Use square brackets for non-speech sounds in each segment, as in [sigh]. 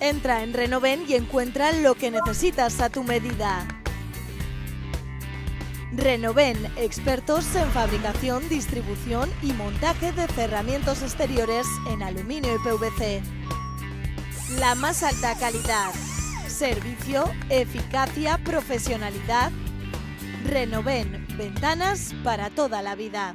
Entra en Renoven y encuentra lo que necesitas a tu medida. Renoven, expertos en fabricación, distribución y montaje de cerramientos exteriores en aluminio y PVC. La más alta calidad, servicio, eficacia, profesionalidad. Renoven, ventanas para toda la vida.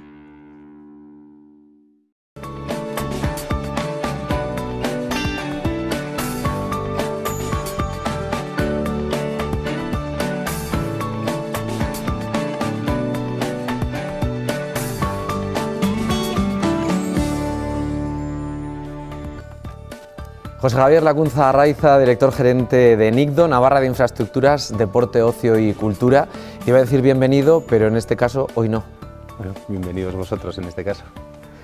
José Javier Lacunza Arraiza, director gerente de NICDO, Navarra de Infraestructuras, Deporte, Ocio y Cultura. Iba a decir bienvenido, pero en este caso hoy no. Bueno, bienvenidos vosotros en este caso.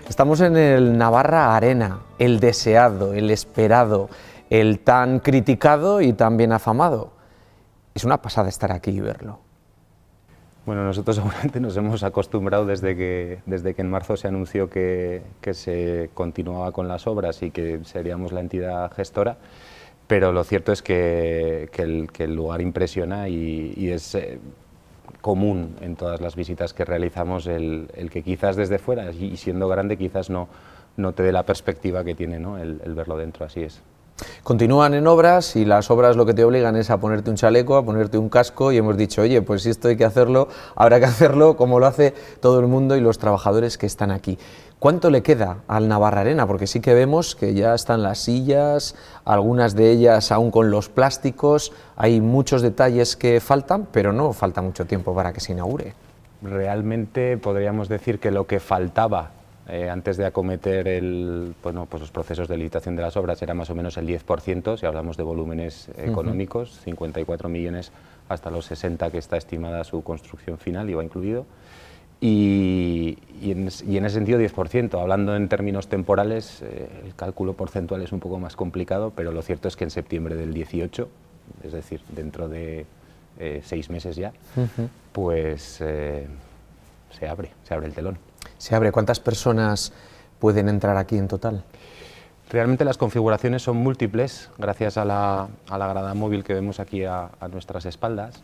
Estamos en el Navarra Arena, el deseado, el esperado, el tan criticado y tan bien afamado. Es una pasada estar aquí y verlo. Bueno, nosotros [laughs] seguramente nos hemos acostumbrado desde que, desde que en marzo se anunció que, se continuaba con las obras y que seríamos la entidad gestora pero lo cierto es que, el, lugar impresiona y, es eh, común en todas las visitas que realizamos el, que quizás desde fuera y siendo grande quizás no, no te dé la perspectiva que tiene ¿no? el verlo dentro, así es. Continúan en obras y las obras lo que te obligan es a ponerte un chaleco, a ponerte un casco y hemos dicho, oye, pues si esto hay que hacerlo, habrá que [laughs] hacerlo como lo hace todo el mundo y los trabajadores que están aquí. ¿Cuánto le queda al Navarra Arena? Porque sí que vemos que ya están las sillas, algunas de ellas aún con los plásticos, hay muchos detalles que faltan, pero no falta mucho tiempo para que se inaugure. Realmente podríamos decir que lo que faltaba eh, antes de acometer el, bueno, pues los procesos de licitación de las obras era más o menos el 10%, si hablamos de volúmenes económicos, 54 millones hasta los 60 que está estimada su construcción final, iba incluido. Y, y, en, y en, ese sentido 10%, hablando en términos temporales, eh, el cálculo porcentual es un poco más complicado, pero lo cierto es que en septiembre del 18, es decir, dentro de eh, seis meses ya, pues se abre, se abre el telón se abre. ¿Cuántas personas pueden entrar aquí en total? Realmente las configuraciones son múltiples, gracias a la, a la grada móvil que vemos aquí a, nuestras espaldas.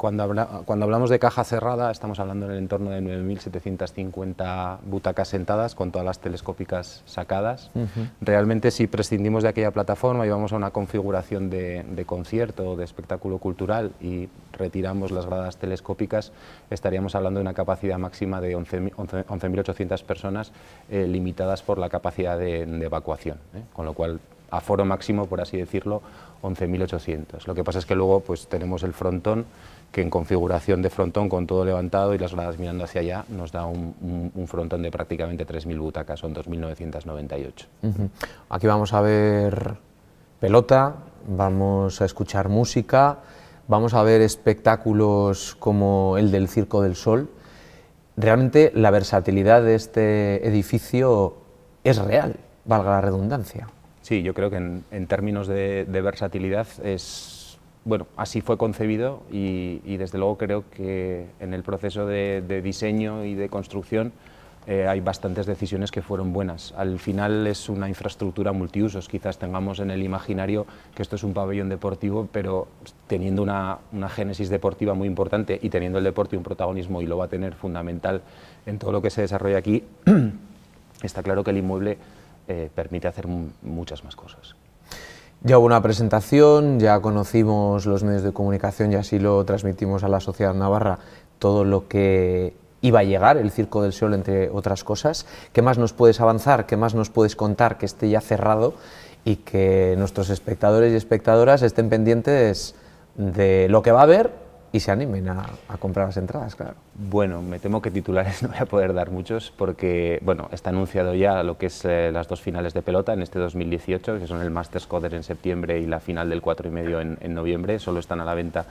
Cuando, cuando hablamos de caja cerrada, estamos hablando en el entorno de 9.750 butacas sentadas con todas las telescópicas sacadas. Realmente, si prescindimos de aquella plataforma y vamos a una configuración de, concierto o de espectáculo cultural y retiramos las gradas telescópicas, estaríamos hablando de una capacidad máxima de 11.800 11, personas eh, limitadas por la capacidad de, evacuación. ¿eh? Con lo cual, aforo máximo, por así decirlo, 11.800. Lo que pasa es que luego pues, tenemos el frontón que en configuración de frontón con todo levantado y las gradas mirando hacia allá nos da un, frontón de prácticamente 3.000 butacas, son 2.998. Aquí vamos a ver pelota, vamos a escuchar música, vamos a ver espectáculos como el del Circo del Sol. Realmente la versatilidad de este edificio es real, valga la redundancia. Sí, yo creo que en, términos de versatilidad es bueno, así fue concebido y, desde luego creo que en el proceso de, diseño y de construcción eh, hay bastantes decisiones que fueron buenas. Al final es una infraestructura multiusos, quizás tengamos en el imaginario que esto es un pabellón deportivo, pero teniendo una, génesis deportiva muy importante y teniendo el deporte un protagonismo y lo va a tener fundamental en todo lo que se desarrolla aquí, [clears throat] está claro que el inmueble eh, permite hacer muchas más cosas. Ya hubo una presentación, ya conocimos los medios de comunicación y así lo transmitimos a la sociedad navarra todo lo que iba a llegar, el Circo del Sol, entre otras cosas. ¿Qué más nos puedes avanzar? ¿Qué más nos puedes contar que esté ya cerrado y que nuestros espectadores y espectadoras estén pendientes de lo que va a haber y se animen a, comprar las entradas, claro. Bueno, me temo que titulares [laughs] no voy a poder dar muchos porque, bueno, está anunciado ya lo que es eh, las dos finales de pelota en este 2018, que son el Masters Coder en septiembre y la final del 4 y medio en, noviembre. Solo están a la venta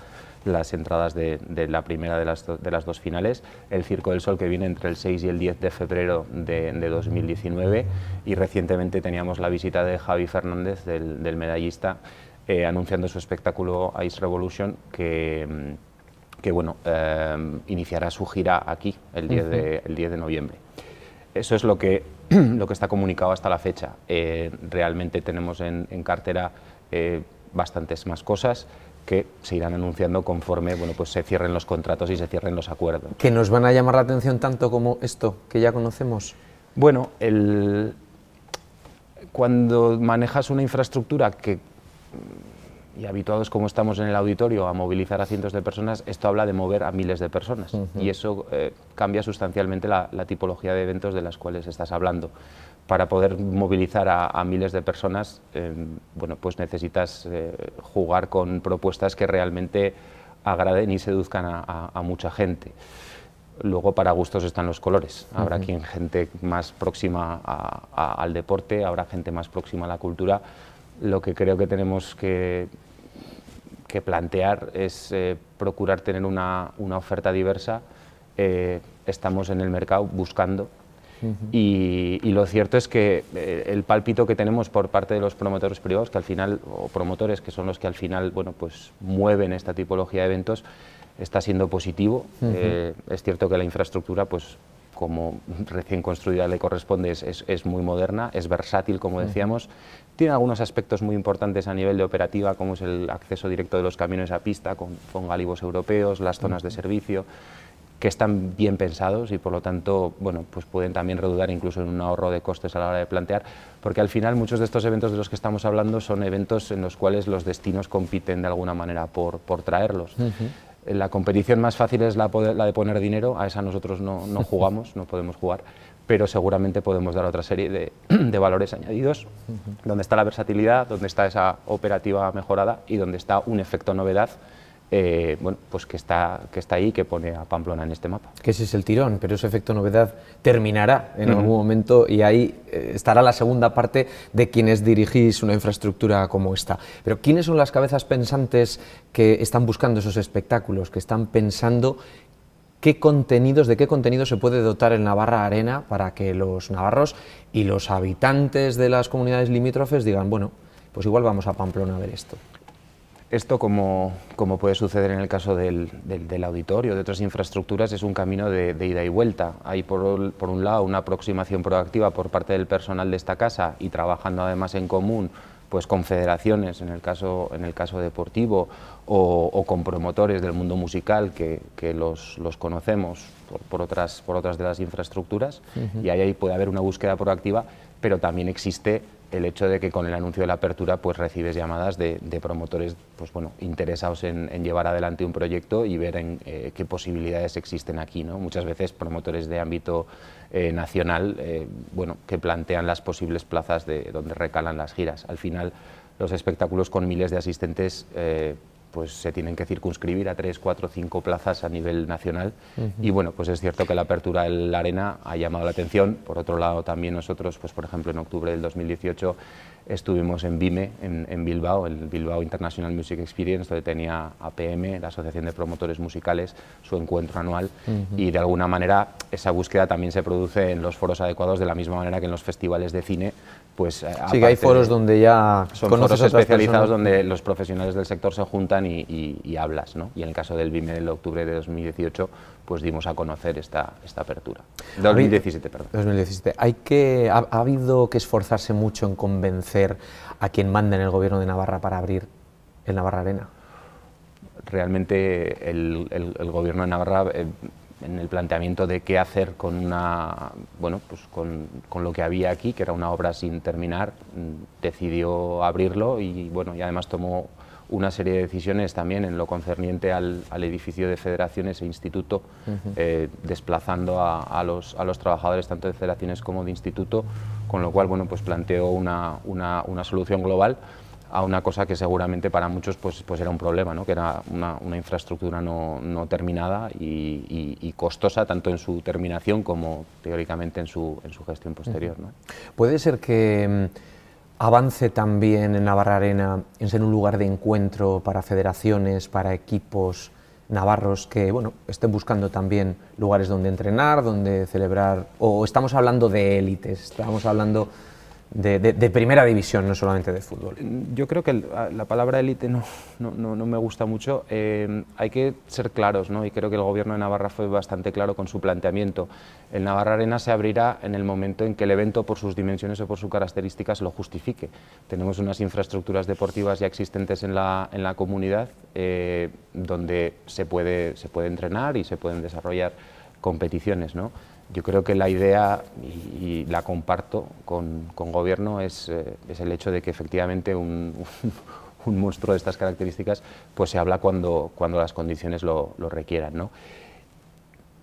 las entradas de, la primera de las, de las, dos finales, el Circo del Sol que viene entre el 6 y el 10 de febrero de, 2019 y recientemente teníamos la visita de Javi Fernández, del, medallista, eh, anunciando su espectáculo Ice Revolution que mm, que bueno, em, iniciará su gira aquí el 10, de, de noviembre. Eso es lo que, [clears throat] lo que está comunicado hasta la fecha. Eh, realmente tenemos en, cartera eh, bastantes más cosas que se irán anunciando conforme bueno, pues se cierren los contratos y se cierren los acuerdos. ¿Que nos van a llamar la atención tanto como esto que ya conocemos? Bueno, el, cuando manejas una infraestructura que y habituados como estamos en el auditorio a movilizar a cientos de personas, esto habla de mover a miles de personas y eso eh, cambia sustancialmente la, tipología de eventos de las cuales estás hablando. Para poder movilizar a, miles de personas, eh, bueno, pues necesitas eh, jugar con propuestas que realmente agraden y seduzcan a, mucha gente luego para gustos están los colores. Habrá quien gente más próxima al deporte, habrá gente más próxima a la cultura. Lo que creo que tenemos que que plantear es eh, procurar tener una, oferta diversa. Eh, estamos en el mercado buscando. y, lo cierto es que eh, el pálpito que tenemos por parte de los promotores privados, que al final, o promotores que son los que al final, bueno, pues mueven esta tipología de eventos, está siendo positivo. es cierto que la infraestructura, pues como [laughs] recién construida le corresponde, es, muy moderna, es versátil, como decíamos, tiene algunos aspectos muy importantes a nivel de operativa, como es el acceso directo de los camiones a pista con, galibos europeos, las zonas de servicio que están bien pensados y por lo tanto bueno, pues pueden también redundar incluso en un ahorro de costes a la hora de plantear, porque al final muchos de estos eventos de los que estamos hablando son eventos en los cuales los destinos compiten de alguna manera por, traerlos la competición más fácil es la, de poner dinero, a esa nosotros no, [laughs] jugamos, no podemos jugar, pero seguramente podemos dar otra serie de, [clears throat] valores añadidos, donde está la versatilidad, donde está esa operativa mejorada y donde está un efecto novedad eh, bueno, pues que está, que está ahí, que pone a Pamplona en este mapa. Que ese es el tirón, pero ese efecto novedad terminará en algún momento y ahí eh, estará la segunda parte de quienes dirigís una infraestructura como esta. Pero ¿quiénes son las cabezas pensantes que están buscando esos espectáculos, que están pensando qué contenidos, de qué contenido se puede dotar el Navarra Arena para que los navarros y los habitantes de las comunidades limítrofes digan, bueno, pues igual vamos a Pamplona a ver esto? Esto, como, puede suceder en el caso del, del, auditorio, de otras infraestructuras, es un camino de, ida y vuelta. Hay, por, un lado, una aproximación proactiva por parte del personal de esta casa y trabajando además en común pues con federaciones, en el caso, en el caso deportivo, o, con promotores del mundo musical, que, los, conocemos por, otras, por otras de las infraestructuras, y ahí, ahí puede haber una búsqueda proactiva, pero también existe el hecho de que con el anuncio de la apertura pues recibes llamadas de, promotores pues bueno interesados en, llevar adelante un proyecto y ver en eh, qué posibilidades existen aquí no muchas veces promotores de ámbito eh, nacional eh, bueno que plantean las posibles plazas de donde recalan las giras al final los espectáculos con miles de asistentes pues se tienen que circunscribir a tres, cuatro, cinco plazas a nivel nacional. Y bueno, pues es cierto que la apertura de la arena ha llamado la atención. Por otro lado, también nosotros, pues por ejemplo, en octubre del 2018 estuvimos en BIME, en, Bilbao, el Bilbao International Music Experience, donde tenía APM, la Asociación de Promotores Musicales, su encuentro anual. Y de alguna manera esa búsqueda también se produce en los foros adecuados, de la misma manera que en los festivales de cine, pues... Eh, sí, hay foros donde ya... Son foros especializados donde los profesionales del sector se juntan y, hablas, ¿no? Y en el caso del BIME del octubre de 2018, pues dimos a conocer esta, esta apertura. 2017, perdón. 2017. Hay que, ha, habido que esforzarse mucho en convencer a quien manda en el gobierno de Navarra para abrir el Navarra Arena realmente el, gobierno de Navarra eh, en el planteamiento de qué hacer con una bueno pues con, lo que había aquí que era una obra sin terminar mm, decidió abrirlo y bueno y además tomó una serie de decisiones también en lo concerniente al, edificio de federaciones e instituto eh, desplazando a, a, los, trabajadores tanto de federaciones como de instituto con lo cual bueno pues planteó una, una solución global a una cosa que seguramente para muchos pues, pues era un problema, ¿no? que era una, una infraestructura no, no terminada y, costosa tanto en su terminación como teóricamente en su, en su gestión posterior. ¿no? Puede ser que mm, avance también en Navarra Arena en ser un lugar de encuentro para federaciones, para equipos navarros que bueno, estén buscando también lugares donde entrenar, donde celebrar, o estamos hablando de élites, estamos hablando de, primera división, no solamente de fútbol. Eh, yo creo que la palabra élite no, no, no, no, me gusta mucho. Eh, hay que ser claros, ¿no? y creo que el gobierno de Navarra fue bastante claro con su planteamiento. El Navarra Arena se abrirá en el momento en que el evento, por sus dimensiones o por sus características, lo justifique. Tenemos unas infraestructuras deportivas ya existentes en la, en la comunidad eh, donde se puede, se puede entrenar y se pueden desarrollar competiciones. ¿no? Yo creo que la idea, y, la comparto con, Gobierno, eh, es, el hecho de que efectivamente [laughs] un, monstruo de estas características pues se habla cuando, cuando las condiciones lo, requieran.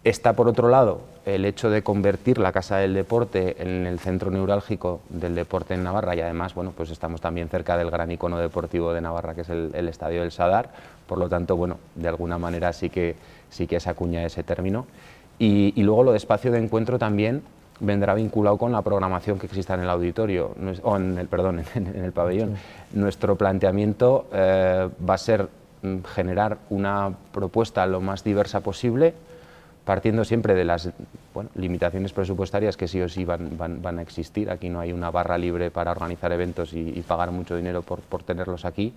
Está, por otro lado, el hecho de convertir la Casa del Deporte en el centro neurálgico del deporte en Navarra y además, bueno, pues estamos también cerca del gran icono deportivo de Navarra, que es el, el Estadio del Sadar, por lo tanto, bueno, de alguna manera sí que, sí que se acuña ese término. Y, luego lo de espacio de encuentro también vendrá vinculado con la programación que exista en el auditorio, en el, perdón, [laughs] en, el pabellón. Nuestro planteamiento eh, va a ser mm, generar una propuesta lo más diversa posible, partiendo siempre de las limitaciones presupuestarias que sí o sí van, a existir. Aquí no hay una barra libre para organizar eventos y, pagar mucho dinero por, por, tenerlos aquí,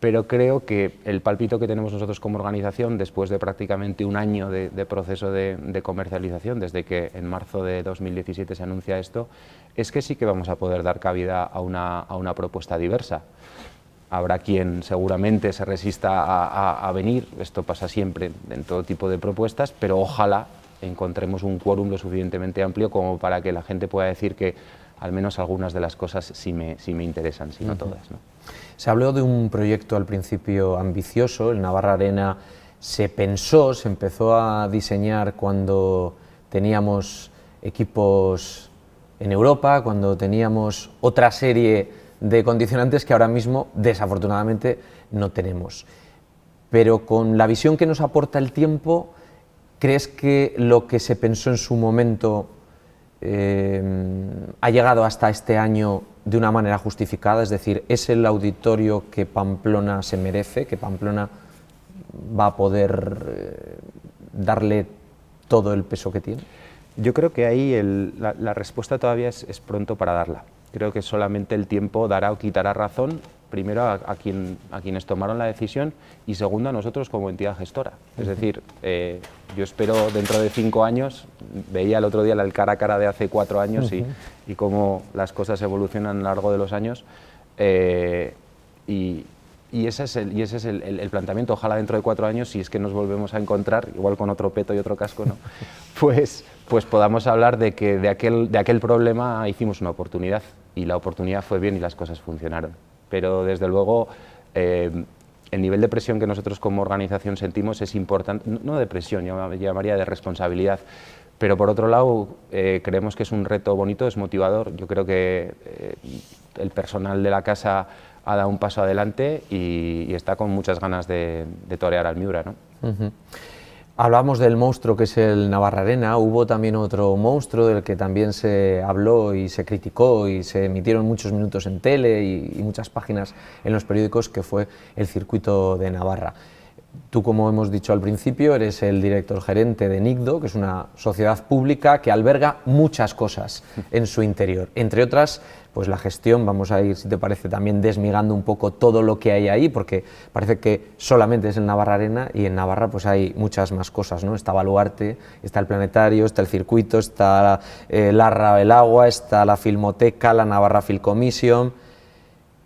pero creo que el palpito que tenemos nosotros como organización, después de prácticamente un año de, proceso de, comercialización, desde que en marzo de 2017 se anuncia esto, es que sí que vamos a poder dar cabida a una, propuesta diversa. Habrá quien seguramente se resista a, venir, esto pasa siempre en todo tipo de propuestas, pero ojalá encontremos un quórum lo suficientemente amplio como para que la gente pueda decir que al menos algunas de las cosas sí me, interesan, si no todas. Se habló de un proyecto al principio ambicioso, el Navarra Arena se pensó, se empezó a diseñar cuando teníamos equipos en Europa, cuando teníamos otra serie de condicionantes que ahora mismo desafortunadamente no tenemos. Pero con la visión que nos aporta el tiempo, ¿crees que lo que se pensó en su momento eh, ha llegado hasta este año de una manera justificada, es decir, es el auditorio que Pamplona se merece, que Pamplona va a poder eh, darle todo el peso que tiene? Yo creo que ahí la, respuesta todavía es, pronto para darla. Creo que solamente el tiempo dará o quitará razón primero a, quien, a quienes tomaron la decisión y segundo a nosotros como entidad gestora. Es decir, eh, yo espero dentro de cinco años, veía el otro día el cara a cara de hace cuatro años y, cómo las cosas evolucionan a lo largo de los años eh, y, ese es, el, y ese es planteamiento. Ojalá dentro de cuatro años, si es que nos volvemos a encontrar, igual con otro peto y otro casco, ¿no? [laughs] pues, pues podamos hablar de que de aquel, de aquel problema hicimos una oportunidad y la oportunidad fue bien y las cosas funcionaron pero desde luego eh, el nivel de presión que nosotros como organización sentimos es importante, no de presión, yo llamaría de responsabilidad, pero por otro lado eh, creemos que es un reto bonito, es motivador, yo creo que eh, el personal de la casa ha dado un paso adelante y, está con muchas ganas de, torear al Miura. ¿no? Hablamos del monstruo que es el Navarra Arena, hubo también otro monstruo del que también se habló y se criticó y se emitieron muchos minutos en tele y, muchas páginas en los periódicos que fue el circuito de Navarra. Tú, como hemos dicho al principio, eres el director gerente de NICDO, que es una sociedad pública que alberga muchas cosas en su interior. Entre otras, pues la gestión, vamos a ir, si te parece, también desmigando un poco todo lo que hay ahí, porque parece que solamente es en Navarra Arena y en Navarra pues hay muchas más cosas, ¿no? Está Baluarte, está el Planetario, está el Circuito, está eh, Larra el Agua, está la Filmoteca, la Navarra Film Commission,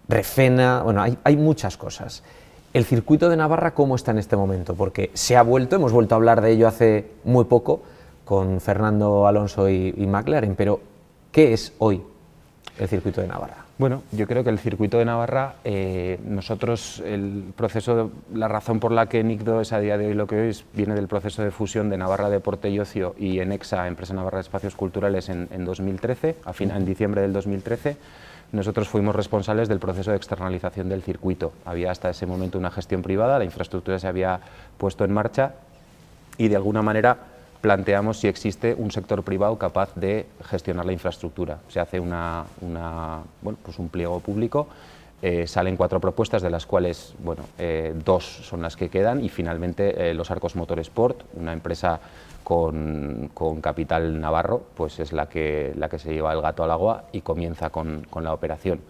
Refena, bueno, hay muchas cosas el circuito de Navarra cómo está en este momento, porque se ha vuelto, hemos vuelto a hablar de ello hace muy poco con Fernando Alonso y, McLaren, pero ¿qué es hoy el circuito de Navarra? Bueno, yo creo que el circuito de Navarra, eh, nosotros, el proceso, la razón por la que NICDO es a día de hoy lo que hoy es, viene del proceso de fusión de Navarra Deporte y Ocio y ENEXA, Empresa Navarra de Espacios Culturales, en, 2013, a fin, en diciembre del 2013 nosotros fuimos responsables del proceso de externalización del circuito. Había hasta ese momento una gestión privada, la infraestructura se había puesto en marcha y de alguna manera planteamos si existe un sector privado capaz de gestionar la infraestructura. Se hace una, bueno, pues un pliego público, eh, salen cuatro propuestas, de las cuales bueno, eh, dos son las que quedan y finalmente eh, los Arcos Motor Sport, una empresa con, Capital Navarro, pues es la que, la que se lleva el gato al agua y comienza con, la operación.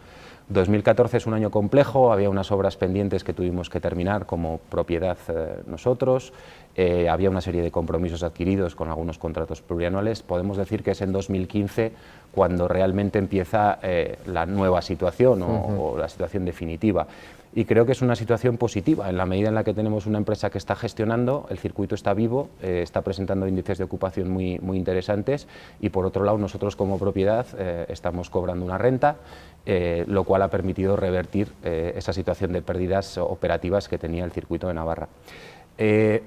2014 es un año complejo, había unas obras pendientes que tuvimos que terminar como propiedad eh, nosotros, eh, había una serie de compromisos adquiridos con algunos contratos plurianuales. Podemos decir que es en 2015 cuando realmente empieza eh, la nueva situación o la situación definitiva y creo que es una situación positiva en la medida en la que tenemos una empresa que está gestionando, el circuito está vivo, eh, está presentando índices de ocupación muy, muy interesantes y por otro lado nosotros como propiedad eh, estamos cobrando una renta, eh, lo cual ha permitido revertir esa situación de pérdidas operativas que tenía el circuito de Navarra. el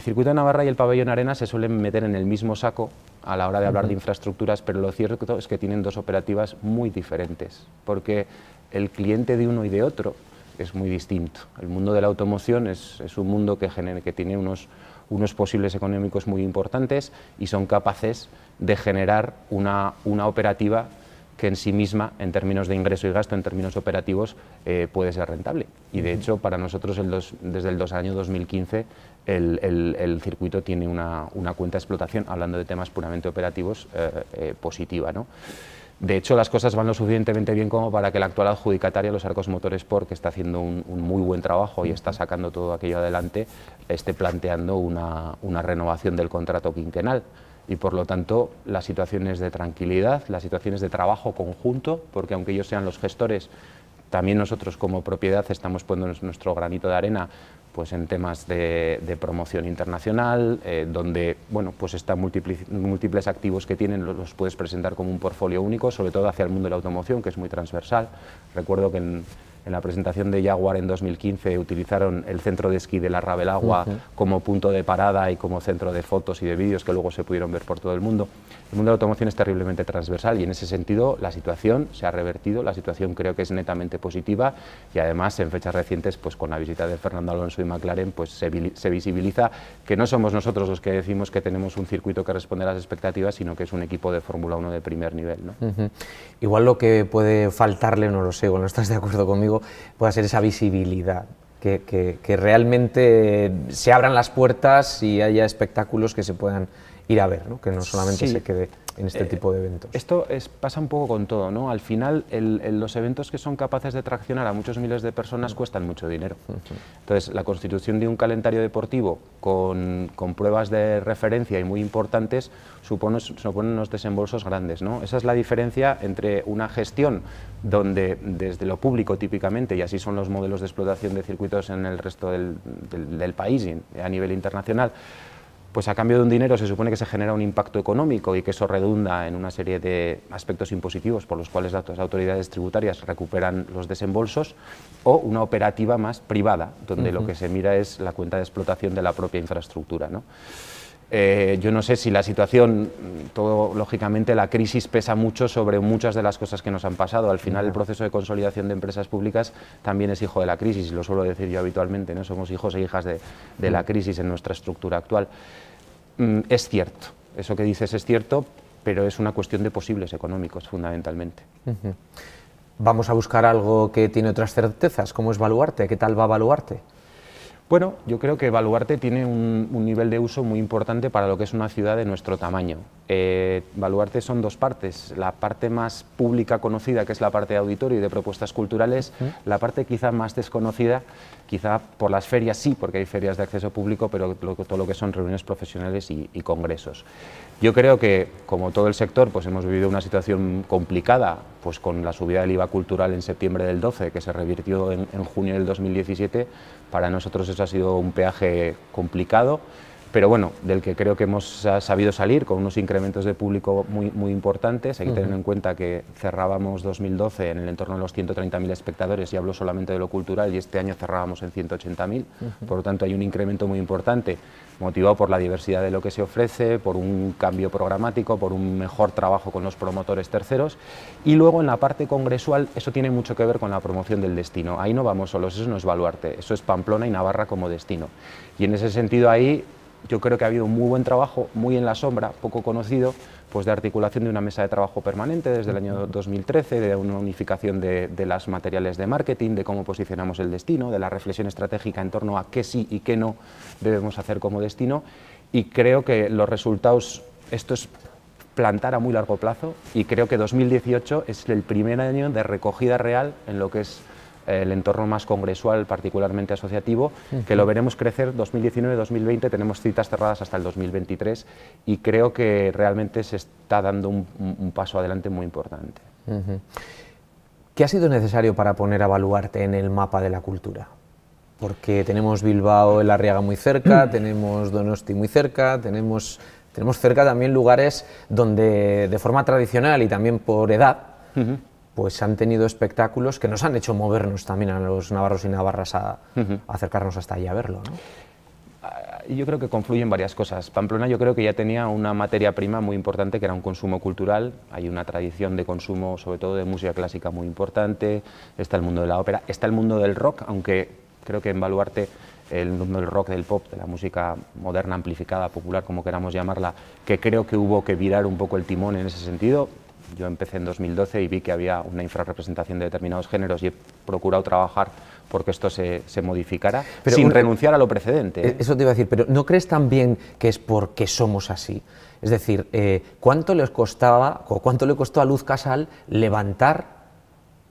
circuito de Navarra y el pabellón Arena se suelen meter en el mismo saco a la hora de hablar de infraestructuras, pero lo cierto es que tienen dos operativas muy diferentes, porque el cliente de uno y de otro es muy distinto. El mundo de la automoción es, un mundo que, que tiene unos, unos posibles económicos muy importantes y son capaces de generar una, una operativa que en sí misma, en términos de ingreso y gasto, en términos operativos, eh, puede ser rentable. Y de hecho, para nosotros, desde el dos año 2015, el, circuito tiene una, cuenta de explotación, hablando de temas puramente operativos, eh, eh, positiva. ¿no? De hecho, las cosas van lo suficientemente bien como para que la actual adjudicataria, los Arcos Motorsport, que está haciendo un, muy buen trabajo y está sacando todo aquello adelante, esté planteando una renovación del contrato quinquenal y por lo tanto las situaciones de tranquilidad, las situaciones de trabajo conjunto, porque aunque ellos sean los gestores también nosotros como propiedad estamos poniendo nuestro granito de arena pues en temas de, promoción internacional, eh, donde bueno, pues están múltiples, múltiples, activos que tienen, los, puedes presentar como un portfolio único, sobre todo hacia el mundo de la automoción, que es muy transversal. Recuerdo que en, en la presentación de Jaguar en 2015 utilizaron el centro de esquí de la Ravelagua como punto de parada y como centro de fotos y de vídeos que luego se pudieron ver por todo el mundo. El mundo de la automoción es terriblemente transversal y en ese sentido la situación se ha revertido, la situación creo que es netamente positiva y además en fechas recientes pues con la visita de Fernando Alonso y McLaren pues se, visibiliza que no somos nosotros los que decimos que tenemos un circuito que responde a las expectativas, sino que es un equipo de Fórmula 1 de primer nivel. Igual lo que puede faltarle, no lo sé, o no estás de acuerdo conmigo, pueda ser esa visibilidad. Que, realmente se abran las puertas y haya espectáculos que se puedan ir a ver, ¿no? que no solamente se quede en este eh, tipo de eventos. Esto es, pasa un poco con todo, ¿no? Al final, el, los eventos que son capaces de traccionar a muchos miles de personas cuestan mucho dinero. Entonces, la constitución de un calendario deportivo con, pruebas de referencia y muy importantes supone, unos desembolsos grandes, ¿no? Esa es la diferencia entre una gestión donde desde lo público típicamente, y así son los modelos de explotación de circuitos en el resto del, país a nivel internacional, pues a cambio de un dinero se supone que se genera un impacto económico y que eso redunda en una serie de aspectos impositivos por los cuales las autoridades tributarias recuperan los desembolsos, o una operativa más privada, donde lo que se mira es la cuenta de explotación de la propia infraestructura. ¿no? Eh, yo no sé si la situación, todo lógicamente la crisis pesa mucho sobre muchas de las cosas que nos han pasado. Al final el proceso de consolidación de empresas públicas también es hijo de la crisis, lo suelo decir yo habitualmente, ¿no? somos hijos e hijas de la crisis en nuestra estructura actual. Mm, es cierto, eso que dices es cierto, pero es una cuestión de posibles económicos fundamentalmente. Vamos a buscar algo que tiene otras certezas, ¿cómo es Valuarte? ¿qué tal va Valuarte? Bueno, yo creo que Baluarte tiene un, nivel de uso muy importante para lo que es una ciudad de nuestro tamaño. Eh, Baluarte son dos partes, la parte más pública conocida, que es la parte de auditorio y de propuestas culturales, la parte quizá más desconocida, quizá por las ferias sí, porque hay ferias de acceso público, pero todo lo que son reuniones profesionales y, y congresos. Yo creo que, como todo el sector, pues hemos vivido una situación complicada pues con la subida del IVA cultural en septiembre del 12, que se revirtió en, en junio del 2017, para nosotros eso ha sido un peaje complicado pero bueno, del que creo que hemos sabido salir con unos incrementos de público muy, muy importantes. Hay que tener en cuenta que cerrábamos 2012 en el entorno de los 130.000 espectadores, y hablo solamente de lo cultural, y este año cerrábamos en 180.000. Por lo tanto, hay un incremento muy importante, motivado por la diversidad de lo que se ofrece, por un cambio programático, por un mejor trabajo con los promotores terceros. Y luego en la parte congresual, eso tiene mucho que ver con la promoción del destino. Ahí no vamos solos, eso no es Baluarte, eso es Pamplona y Navarra como destino. Y en ese sentido ahí yo creo que ha habido un muy buen trabajo, muy en la sombra, poco conocido, pues de articulación de una mesa de trabajo permanente desde el año 2013, de una unificación de, de las materiales de marketing, de cómo posicionamos el destino, de la reflexión estratégica en torno a qué sí y qué no debemos hacer como destino. Y creo que los resultados, esto es plantar a muy largo plazo y creo que 2018 es el primer año de recogida real en lo que es el entorno más congresual, particularmente asociativo, que lo veremos crecer 2019-2020, tenemos citas cerradas hasta el 2023 y creo que realmente se está dando un, paso adelante muy importante. ¿Qué ha sido necesario para poner a Baluarte en el mapa de la cultura? Porque tenemos Bilbao, el Arriaga muy cerca, [clears throat] tenemos Donosti muy cerca, tenemos, tenemos cerca también lugares donde de forma tradicional y también por edad pues han tenido espectáculos que nos han hecho movernos también a los navarros y navarras a, acercarnos hasta allí a verlo. Ah, yo creo que confluyen varias cosas. Pamplona yo creo que ya tenía una materia prima muy importante que era un consumo cultural, hay una tradición de consumo sobre todo de música clásica muy importante, está el mundo de la ópera, está el mundo del rock, aunque creo que en Baluarte el mundo del rock, del pop, de la música moderna, amplificada, popular, como queramos llamarla, que creo que hubo que virar un poco el timón en ese sentido, yo empecé en 2012 y vi que había una infrarrepresentación de determinados géneros y he procurado trabajar porque esto se, se modificara sin renunciar a lo precedente. ¿eh? Eso te iba a decir, pero ¿no crees también que es porque somos así? Es decir, eh, ¿cuánto les costaba o cuánto le costó a Luz Casal levantar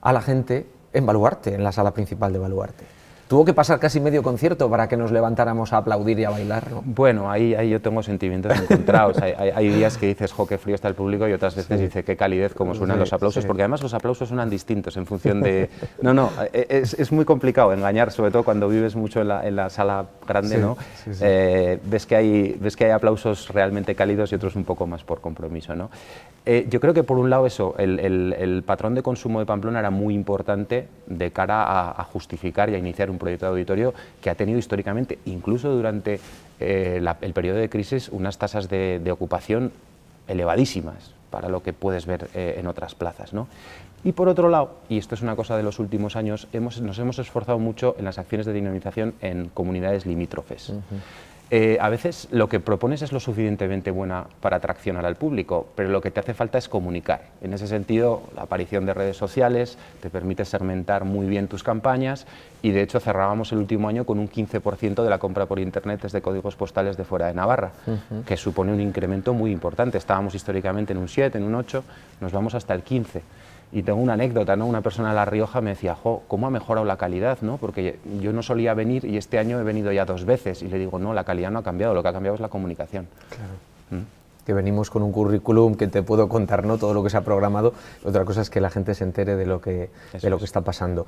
a la gente en Baluarte, en la sala principal de Baluarte? Tuvo que pasar casi medio concierto para que nos levantáramos a aplaudir y a bailar. Bueno, ahí, yo tengo sentimientos encontrados. hay, días que dices, jo, qué frío está el público y otras veces dices, dice, qué calidez, como suenan los aplausos, porque además los aplausos suenan distintos en función de... [laughs] No, no, e, e, es, muy complicado engañar, sobre todo cuando vives mucho en la, sala grande, ¿no? Eh, ves, que hay, ves que hay aplausos realmente cálidos y otros un poco más por compromiso, ¿no? Eh, yo creo que por un lado eso, el, patrón de consumo de Pamplona era muy importante de cara a, a justificar y a iniciar un un proyecto de auditorio que ha tenido históricamente, incluso durante eh, el periodo de crisis, unas tasas de, ocupación elevadísimas para lo que puedes ver eh, en otras plazas. Y por otro lado, y esto es una cosa de los últimos años, hemos, nos hemos esforzado mucho en las acciones de dinamización en comunidades limítrofes. Eh, a veces lo que propones es lo suficientemente buena para atraccionar al público, pero lo que te hace falta es comunicar. En ese sentido, la aparición de redes sociales te permite segmentar muy bien tus campañas y de hecho cerrábamos el último año con un 15% de la compra por Internet desde códigos postales de fuera de Navarra, que supone un incremento muy importante. Estábamos históricamente en un 7, en un 8, nos vamos hasta el 15%. Y tengo una anécdota, ¿no? Una persona de La Rioja me decía, jo, ¿cómo ha mejorado la calidad, no? Porque yo no solía venir y este año he venido ya dos veces. Y le digo, no, la calidad no ha cambiado, lo que ha cambiado es la comunicación. Claro. ¿Mm? que venimos con un currículum que te puedo contar no todo lo que se ha programado, otra cosa es que la gente se entere de lo que, de lo que está pasando.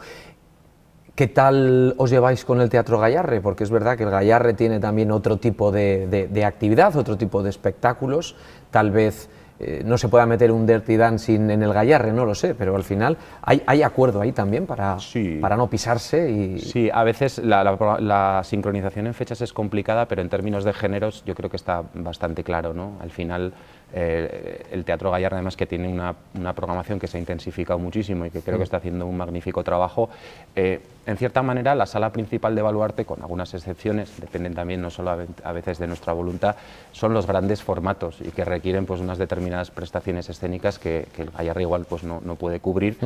¿Qué tal os lleváis con el Teatro Gallarre? Porque es verdad que el Gallarre tiene también otro tipo de, de, de actividad, otro tipo de espectáculos, tal vez eh, no se pueda meter un dirty dancing en el gallarre, no lo sé, pero al final hay, acuerdo ahí también para, para no pisarse. Y... Sí, a veces la, la, la, sincronización en fechas es complicada, pero en términos de géneros yo creo que está bastante claro, ¿no? Al final eh, el Teatro Gallar además, que tiene una, programación que se ha intensificado muchísimo y que creo que está haciendo un magnífico trabajo. Eh, en cierta manera, la sala principal de Baluarte, con algunas excepciones, dependen también no solo a, veces de nuestra voluntad, son los grandes formatos y que requieren pues, unas determinadas prestaciones escénicas que, el Gallardo igual pues, no, puede cubrir.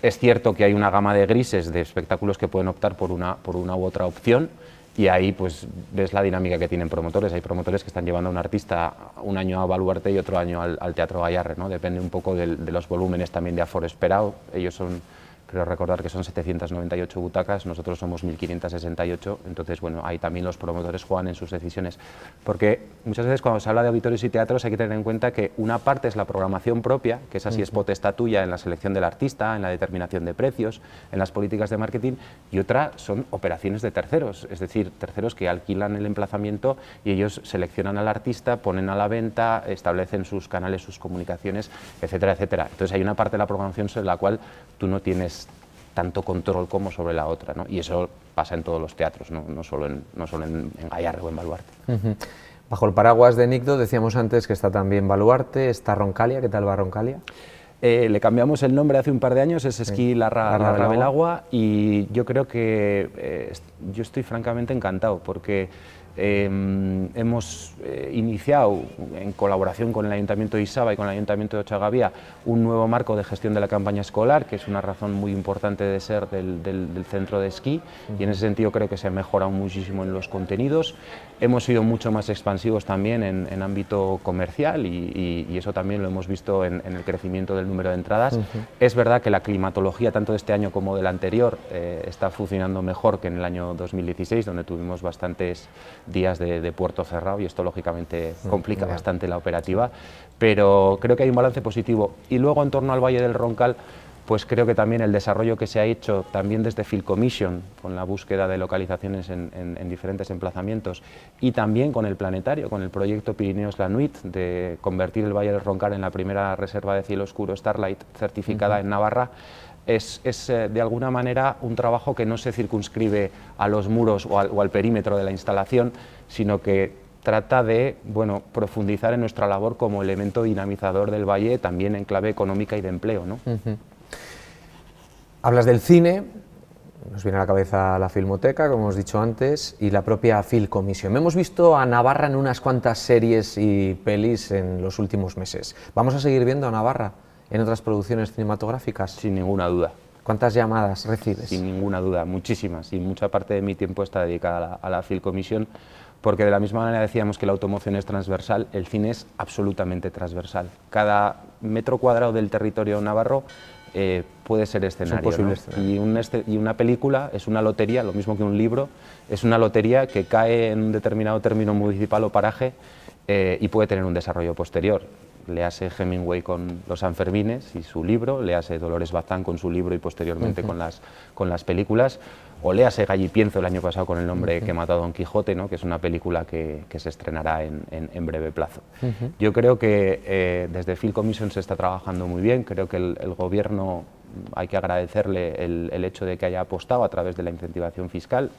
Es cierto que hay una gama de grises de espectáculos que pueden optar por una u otra opción y ahí pues ves la dinámica que tienen promotores. Hay promotores que están llevando a un artista un año a Baluarte y otro año al, Teatro Gallarre. ¿no? Depende un poco de los volúmenes también de aforo esperado. Ellos son creo recordar que son 798 butacas, nosotros somos 1.568, entonces bueno, ahí también los promotores juegan en sus decisiones, porque muchas veces cuando se habla de auditorios y teatros hay que tener en cuenta que una parte es la programación propia, que es así es potestad tuya en la selección del artista, en la determinación de precios, en las políticas de marketing, y otra son operaciones de terceros, es decir, terceros que alquilan el emplazamiento y ellos seleccionan al artista, ponen a la venta, establecen sus canales, sus comunicaciones, etcétera, etcétera. Entonces hay una parte de la programación sobre la cual tú no tienes tanto control como sobre la otra. ¿no? Y eso pasa en todos los teatros, no, solo, en, no solo en, Gallarre o en Baluarte. Bajo el paraguas de Enigdo... decíamos antes que está también Baluarte, está Roncalia, ¿qué tal va Roncalia? Eh, le cambiamos el nombre hace un par de años, es Esquí Larra, y yo creo que eh, yo estoy francamente encantado porque Em, hemos eh, iniciado, en colaboración con el Ayuntamiento de Isaba y con el Ayuntamiento de Ochagavía, un nuevo marco de gestión de la campaña escolar, que es una razón muy importante de ser del, centro de esquí, y en ese sentido creo que se ha mejorado muchísimo en los contenidos. Hemos sido mucho más expansivos también en, ámbito comercial, y, eso también lo hemos visto en, el crecimiento del número de entradas. Es verdad que la climatología, tanto de este año como del anterior, eh, está funcionando mejor que en el año 2016, donde tuvimos bastantes días de, puerto cerrado y esto lógicamente mm, complica bastante la operativa, pero creo que hay un balance positivo. Y luego en torno al Valle del Roncal, pues creo que también el desarrollo que se ha hecho también desde Field Commission, con la búsqueda de localizaciones en, diferentes emplazamientos, y también con el planetario, con el proyecto Pirineos Lanuit, de convertir el Valle del Roncal en la primera reserva de cielo oscuro Starlight certificada en Navarra, es, eh, de alguna manera un trabajo que no se circunscribe a los muros o al, perímetro de la instalación, sino que trata de bueno, profundizar en nuestra labor como elemento dinamizador del valle, también en clave económica y de empleo. Hablas del cine, nos viene a la cabeza la Filmoteca, como hemos dicho antes, y la propia Filcomisión. Hemos visto a Navarra en unas cuantas series y pelis en los últimos meses. ¿Vamos a seguir viendo a Navarra? en otras producciones cinematográficas? Sin ninguna duda. ¿Cuántas llamadas recibes? Sin ninguna duda, muchísimas. Y mucha parte de mi tiempo está dedicada a la, Filcomisión, Commission, porque de la misma manera decíamos que la automoción es transversal, el cine es absolutamente transversal. Cada metro cuadrado del territorio navarro eh, puede ser escenario. Este, y, una película es una lotería, lo mismo que un libro, es una lotería que cae en un determinado término municipal o paraje eh, y puede tener un desarrollo posterior le hace Hemingway con Los Sanfermines y su libro, lease Dolores Bazán con su libro y posteriormente con, las, con las películas, o lease Gallipienzo el año pasado con El nombre que mató a Don Quijote, ¿no? que es una película que, se estrenará en, breve plazo. Yo creo que eh, desde Film Commission se está trabajando muy bien, creo que el, gobierno hay que agradecerle el, el hecho de que haya apostado a través de la incentivación fiscal,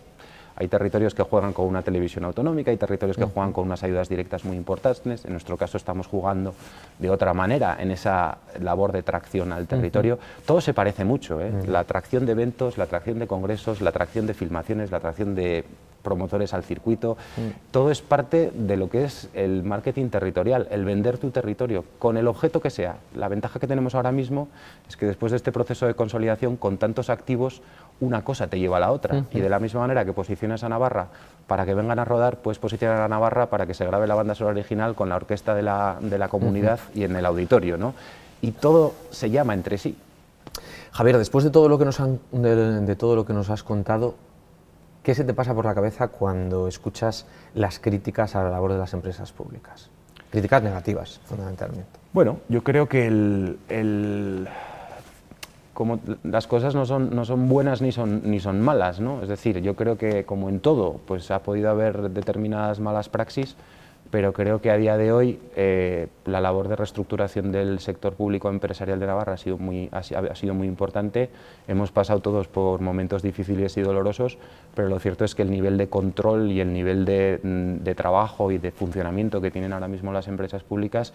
hay territorios que juegan con una televisión autonómica, hay territorios que juegan con unas ayudas directas muy importantes. En nuestro caso estamos jugando de otra manera en esa labor de tracción al territorio. Todo se parece mucho, ¿eh? la atracción de eventos, la atracción de congresos, la atracción de filmaciones, la atracción de promotores al circuito. Todo es parte de lo que es el marketing territorial, el vender tu territorio, con el objeto que sea. La ventaja que tenemos ahora mismo es que después de este proceso de consolidación, con tantos activos, una cosa te lleva a la otra. Y de la misma manera que posiciones a Navarra para que vengan a rodar, puedes posicionar a Navarra para que se grabe la banda sonora original con la orquesta de la, de la comunidad y en el auditorio. ¿no? Y todo se llama entre sí. Javier, después de todo lo que nos, han, de, todo lo que nos has contado, ¿qué se te pasa por la cabeza cuando escuchas las críticas a la labor de las empresas públicas? Críticas negativas, fundamentalmente. Bueno, yo creo que el las cosas no son, no son buenas ni son, ni son malas, ¿no? Es decir, yo creo que como en todo, pues ha podido haber determinadas malas praxis, pero creo que a día de hoy eh, la labor de reestructuración del sector público empresarial de Navarra ha sido, muy, ha, sido muy importante. Hemos pasado todos por momentos difíciles y dolorosos, pero lo cierto es que el nivel de control y el nivel de, mm, trabajo y de funcionamiento que tienen ahora mismo las empresas públicas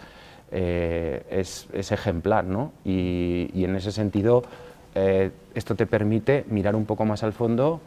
eh, es, ejemplar. ¿no? Y, en ese sentido, eh, esto te permite mirar un poco más al fondo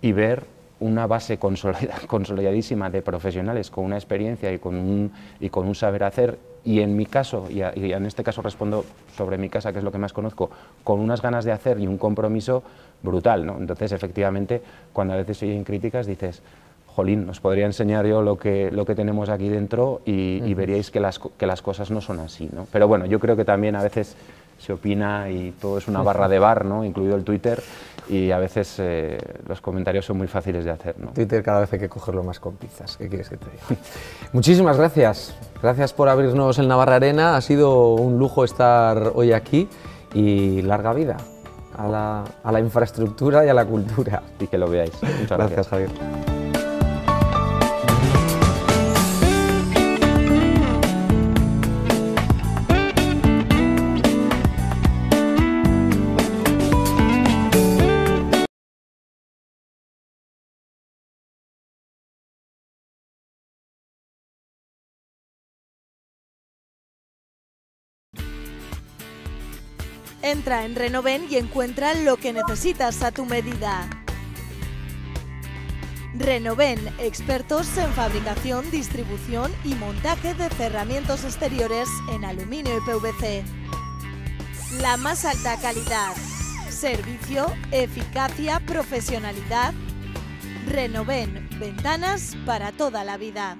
y ver una base [laughs] consolidadísima de profesionales con una experiencia y con un, y con un saber hacer y en mi caso, y, en este caso respondo sobre mi casa, que es lo que más conozco, con unas ganas de hacer y un compromiso brutal. ¿no? Entonces, efectivamente, cuando a veces se oyen críticas, dices, jolín, nos podría enseñar yo lo que, lo que tenemos aquí dentro y, veríais que las, cosas no son así. ¿no? Pero bueno, yo creo que también a veces se opina y todo es una [laughs] barra de bar, ¿no? incluido el Twitter y a veces eh, los comentarios son muy fáciles de hacer. ¿no? Twitter cada vez hay que cogerlo más con pizzas, ¿qué quieres que te diga? [laughs] Muchísimas gracias, gracias por abrirnos el Navarra Arena, ha sido un lujo estar hoy aquí y larga vida a la, a la infraestructura y a la cultura. Y que lo veáis. Muchas gracias Javier. Entra en Renoven y encuentra lo que necesitas a tu medida. Renoven, expertos en fabricación, distribución y montaje de cerramientos exteriores en aluminio y PVC. La más alta calidad, servicio, eficacia, profesionalidad. Renoven, ventanas para toda la vida.